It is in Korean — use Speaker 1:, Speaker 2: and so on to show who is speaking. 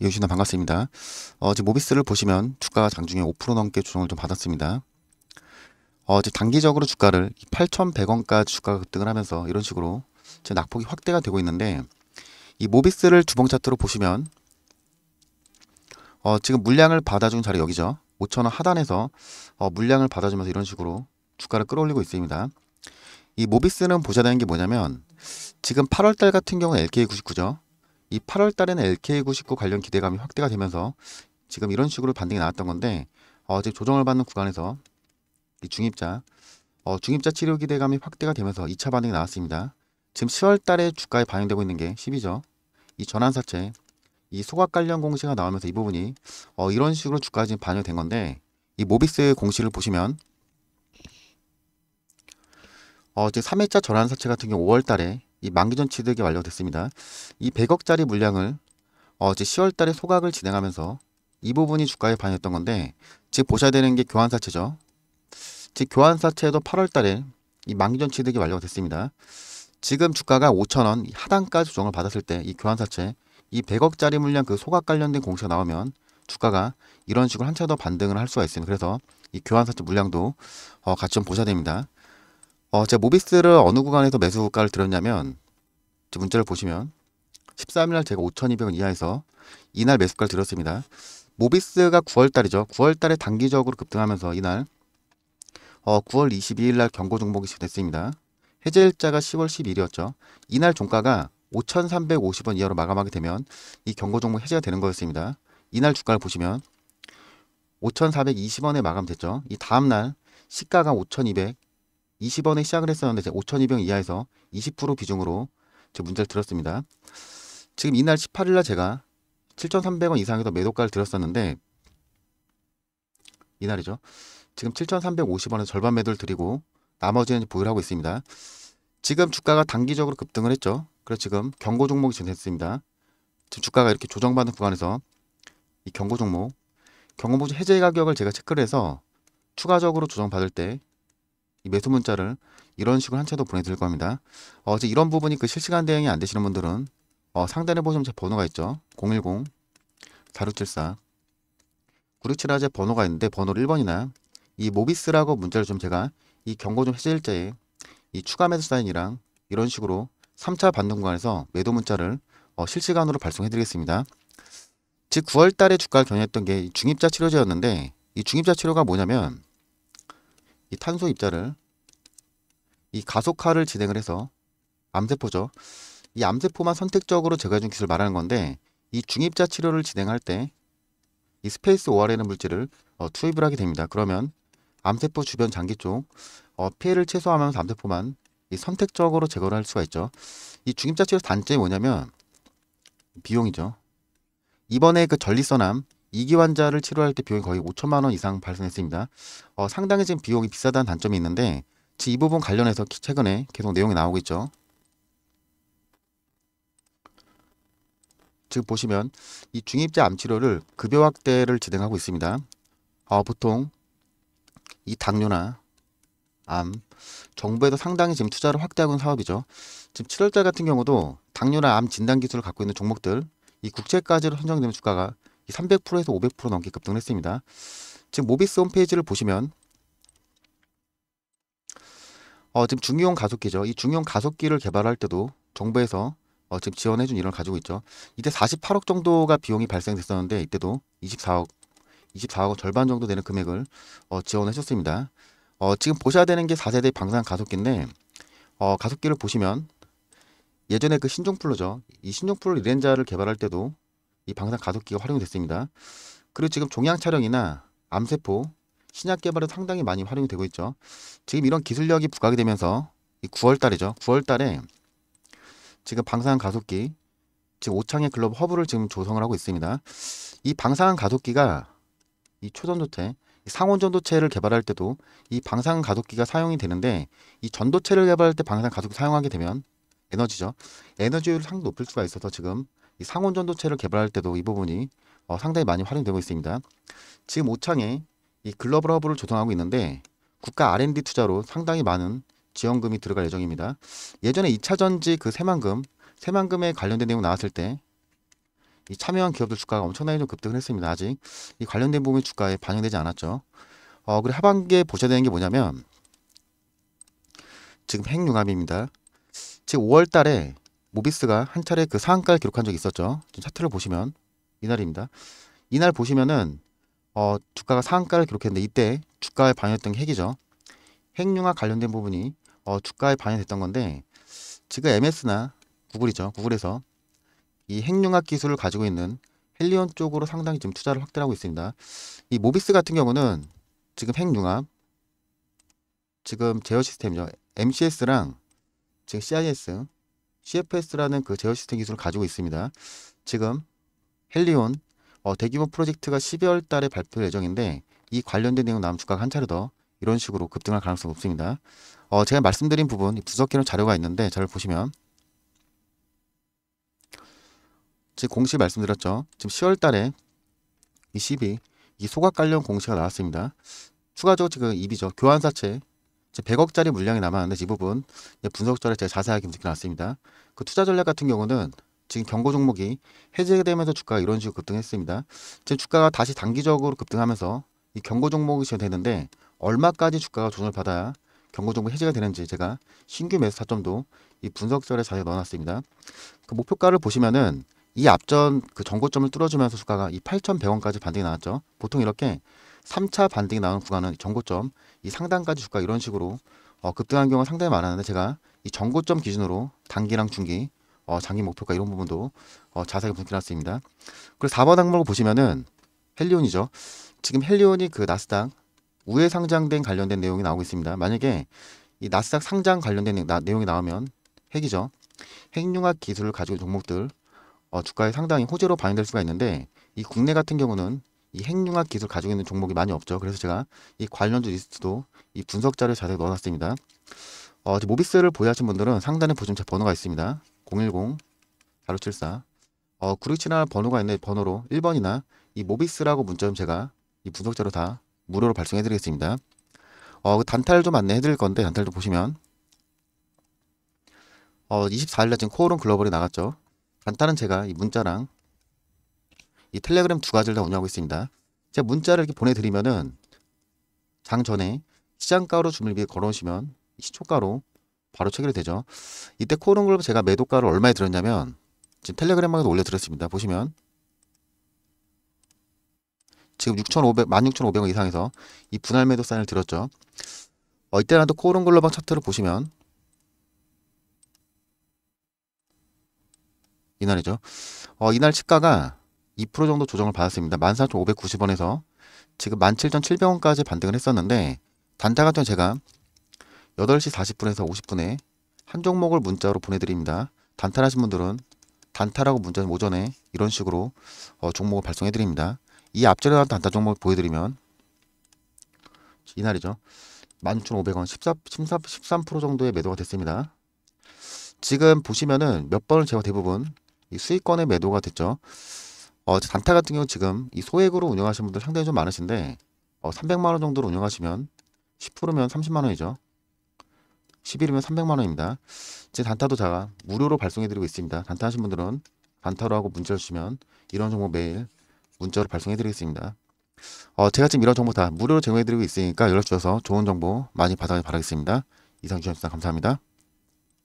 Speaker 1: 이웃이나 예, 반갑습니다. 어, 지금 모비스를 보시면 주가 장중에 5% 넘게 조정을 좀 받았습니다. 어, 지금 단기적으로 주가를 8,100원까지 주가 급등을 하면서 이런 식으로 지금 낙폭이 확대가 되고 있는데 이 모비스를 주봉 차트로 보시면 어, 지금 물량을 받아준 자리 여기죠. 5천원 하단에서 어, 물량을 받아주면서 이런 식으로 주가를 끌어올리고 있습니다. 이 모비스는 보셔야 되는 게 뭐냐면 지금 8월달 같은 경우는 LK99죠. 이 8월 달에는 LK99 관련 기대감이 확대가 되면서 지금 이런 식으로 반등이 나왔던 건데 어제 조정을 받는 구간에서 이 중입자 어, 중입자 치료 기대감이 확대가 되면서 2차 반등이 나왔습니다. 지금 10월 달에 주가에 반영되고 있는 게 10이죠. 이 전환사채 이 소각 관련 공시가 나오면서 이 부분이 어, 이런 식으로 주가에 지금 반영된 건데 이 모비스 의 공시를 보시면 어제 3회차 전환사채 같은 경우 5월 달에 이 만기 전 취득이 완료됐습니다. 이 100억짜리 물량을 어제 10월 달에 소각을 진행하면서 이 부분이 주가에 반영했던 건데 즉 보셔야 되는 게 교환사채죠. 즉 교환사채도 8월 달에 이 만기 전 취득이 완료가 됐습니다. 지금 주가가 5천원 하단가 조정을 받았을 때 이 교환사채 이 100억짜리 물량 그 소각 관련된 공시가 나오면 주가가 이런 식으로 한차 더 반등을 할 수가 있습니다. 그래서 이 교환사채 물량도 어, 같이 좀 보셔야 됩니다. 어, 제가 모비스를 어느 구간에서 매수 구가를 들었냐면 제 문자를 보시면 13일날 제가 5,200원 이하에서 이날 매수가를 들었습니다. 모비스가 9월달이죠. 9월달에 단기적으로 급등하면서 이날 어, 9월 22일날 경고 종목이 됐습니다 해제일자가 10월 11일이었죠. 이날 종가가 5,350원 이하로 마감하게 되면 이 경고 종목 해제가 되는 거였습니다. 이날 주가를 보시면 5,420원에 마감됐죠. 이 다음날 시가가 5,200, 20원에 시작을 했었는데 제가 5,200원 이하에서 20% 비중으로 제 문제를 들었습니다. 지금 이날 18일 날 제가 7,300원 이상에서 매도가를 들었었는데 이날이죠. 지금 7 3 5 0원에 절반 매도를 드리고 나머지는 보유를 하고 있습니다. 지금 주가가 단기적으로 급등을 했죠. 그래서 지금 경고 종목이 진행됐습니다. 지금 주가가 이렇게 조정받는 구간에서 이 경고 종목, 경고 보지 해제 가격을 제가 체크를 해서 추가적으로 조정받을 때이 매수 문자를 이런 식으로 한채더 보내드릴 겁니다. 어, 이제 이런 부분이 그 실시간 대응이 안 되시는 분들은 어, 상단에 보시면 제 번호가 있죠. 010 4674 967화 제 번호가 있는데 번호 1번이나 이 모비스라고 문자를 좀 제가 이 경고 좀 해제일자에 이 추가 매수 사인이랑 이런 식으로 3차 반등 구간에서 매도 문자를 어, 실시간으로 발송해드리겠습니다. 즉 9월 달에 주가를 경영했던 게 중입자 치료제였는데 이 중입자 치료가 뭐냐면 이 탄소 입자를 이 가속화를 진행을 해서 암세포죠. 이 암세포만 선택적으로 제거해준 기술 을 말하는 건데 이 중입자 치료를 진행할 때 이 스페이스 OR이라는 물질을 어, 투입을 하게 됩니다. 그러면 암세포 주변 장기 쪽 어, 피해를 최소화하면서 암세포만 이 선택적으로 제거를 할 수가 있죠. 이 중입자 치료 단점이 뭐냐면 비용이죠. 이번에 그 전립선암 이기 환자를 치료할 때 비용이 거의 5천만 원 이상 발생했습니다. 어, 상당히 지금 비용이 비싸다는 단점이 있는데 이 부분 관련해서 최근에 계속 내용이 나오고 있죠. 즉 보시면 이 중입자 암 치료를 급여 확대를 진행하고 있습니다. 어, 보통 이 당뇨나 암, 정부에서 상당히 지금 투자를 확대하고 있는 사업이죠. 지금 7월달 같은 경우도 당뇨나 암 진단 기술을 갖고 있는 종목들 이 국채까지로 선정되면 주가가 300%에서 500% 넘게 급등했습니다. 지금 모비스 홈페이지를 보시면 어, 지금 중이용 가속기죠. 이 중이용 가속기를 개발할 때도 정부에서 어, 지금 지원해준 일을 가지고 있죠. 이때 48억 정도가 비용이 발생됐었는데 이때도 24억, 24억 절반 정도 되는 금액을 어, 지원해줬습니다. 어, 지금 보셔야 되는 게 4세대 방산 가속기인데 어, 가속기를 보시면 예전에 그 신종플로죠. 이 신종플로 리렌자를 개발할 때도 이 방사선 가속기가 활용됐습니다. 그리고 지금 종양 촬영이나 암세포, 신약 개발에 상당히 많이 활용이 되고 있죠. 지금 이런 기술력이 부각이 되면서 이 9월 달이죠. 9월 달에 지금 방사능 가속기 지금 오창의 글로벌 허브를 지금 조성을 하고 있습니다. 이방사능 가속기가 이 초전도체 상온 전도체를 개발할 때도 이방사능 가속기가 사용이 되는데 이 전도체를 개발할 때방사능 가속기 사용하게 되면 에너지죠. 에너지 율이 상당히 높을 수가 있어서 지금 이 상온 전도체를 개발할 때도 이 부분이 어, 상당히 많이 활용되고 있습니다. 지금 오창에 이 글로벌 허브를 조성하고 있는데 국가 R&D 투자로 상당히 많은 지원금이 들어갈 예정입니다. 예전에 2차전지 그 새만금, 새만금에 관련된 내용 나왔을 때 이 참여한 기업들 주가가 엄청나게 좀 급등을 했습니다. 아직 이 관련된 부분 주가에 반영되지 않았죠. 어, 그리고 하반기에 보셔야 되는 게 뭐냐면 지금 핵융합입니다. 지금 5월 달에 모비스가 한 차례 그 상한가를 기록한 적이 있었죠. 차트를 보시면 이날입니다. 이날 보시면은 어, 주가가 상한가를 기록했는데 이때 주가에 반영했던 게 핵이죠. 핵융합 관련된 부분이 어, 주가에 반영됐던 건데 지금 MS나 구글이죠. 구글에서 이 핵융합 기술을 가지고 있는 헬리온 쪽으로 상당히 지금 투자를 확대하고 있습니다. 이 모비스 같은 경우는 지금 핵융합, 지금 제어 시스템이죠. MCS랑 지금 CIS CFS라는 그 제어 시스템 기술을 가지고 있습니다. 지금 헬리온 어, 대규모 프로젝트가 12월 달에 발표 예정인데 이 관련된 내용 남은 주가가 한 차례 더 이런 식으로 급등할 가능성이 높습니다. 어, 제가 말씀드린 부분 분석해놓은 자료가 있는데 자를 보시면 지금 공시 말씀드렸죠. 지금 10월 달에 이 12, 이 소각 관련 공시가 나왔습니다. 추가적으로 지금 입이죠 교환사채 100억짜리 물량이 남았는데 이 부분 분석절에 제가 자세하게 나놨습니다그 투자 전략 같은 경우는 지금 경고 종목이 해제되면서 주가가 이런 식으로 급등했습니다. 지금 주가가 다시 단기적으로 급등하면서 이 경고 종목이 지금 되는데 얼마까지 주가가 조정을 받아야 경고 종목 해제가 되는지 제가 신규 매수 사점도이 분석절에 자세히 넣어놨습니다. 그 목표가를 보시면은 이 앞전 그 정고점을 뚫어주면서 주가가 이 8,100원까지 반등이 나왔죠. 보통 이렇게 3차 반등이 나오는 구간은 전고점, 이 상단까지 주가 이런 식으로 어, 급등한 경우가 상당히 많았는데 제가 이 전고점 기준으로 단기랑 중기, 어, 장기 목표가 이런 부분도 어, 자세하게 분석해놨습니다. 그리고 4번 항목을 보시면은 헬리온이죠. 지금 헬리온이 그 나스닥 우회 상장된 관련된 내용이 나오고 있습니다. 만약에 이 나스닥 상장 관련된 나, 내용이 나오면 핵이죠. 핵융합 기술을 가지고 종목들 어, 주가에 상당히 호재로 반영될 수가 있는데 이 국내 같은 경우는 이 핵융합 기술 가지고 있는 종목이 많이 없죠. 그래서 제가 이 관련주 리스트도 이 분석 자료 자세히 넣어놨습니다. 어, 모비스를 보유하신 분들은 상단에 보시면 제 번호가 있습니다. 010-4574 어, 구르치나 번호가 있는 번호로 1번이나 이 모비스라고 문자면 제가 이 분석 자료 다 무료로 발송해드리겠습니다. 어, 그 단탈를좀 안내해드릴 건데 단탈도 보시면 어, 24일날 지금 코오롱 글로벌이 나갔죠. 단탄은 제가 이 문자랑 이 텔레그램 두 가지를 다 운영하고 있습니다. 제가 문자를 이렇게 보내드리면은 장 전에 시장가로 주문을 위해 걸어오시면 시초가로 바로 체결이 되죠. 이때 코오롱글로브 제가 매도가를 얼마에 들었냐면 지금 텔레그램방에도 올려드렸습니다. 보시면 지금 6,500, 16,500원 이상에서 이 분할 매도 사인을 들었죠. 어, 이때라도 코오롱글로방 차트를 보시면 이날이죠. 어, 이날 치가가 2% 정도 조정을 받았습니다. 14,590원에서 지금 17,700원까지 반등을 했었는데 단타 같은 제가 8시 40분에서 50분에 한 종목을 문자로 보내드립니다. 단타하신 분들은 단타라고 문자 오전에 이런 식으로 어, 종목을 발송해드립니다. 이 앞절에 단타 종목을 보여드리면 이날이죠. 1 1 5 0 0원 14, 13, 정도의 매도가 됐습니다. 지금 보시면은 몇 번을 제가 대부분 이 수익권의 매도가 됐죠. 어, 단타 같은 경우 지금 이 소액으로 운영하시는 분들 상당히 좀 많으신데 어, 300만원 정도로 운영하시면 10%면 30만원이죠. 11이면 300만원입니다. 제 단타도 제가 무료로 발송해드리고 있습니다. 단타 하신 분들은 단타로 하고 문자를 주시면 이런 정보 매일 문자로 발송해드리겠습니다. 어, 제가 지금 이런 정보 다 무료로 제공해드리고 있으니까 연락 주셔서 좋은 정보 많이 받아 바라겠습니다. 이상 주셨습니다. 감사합니다.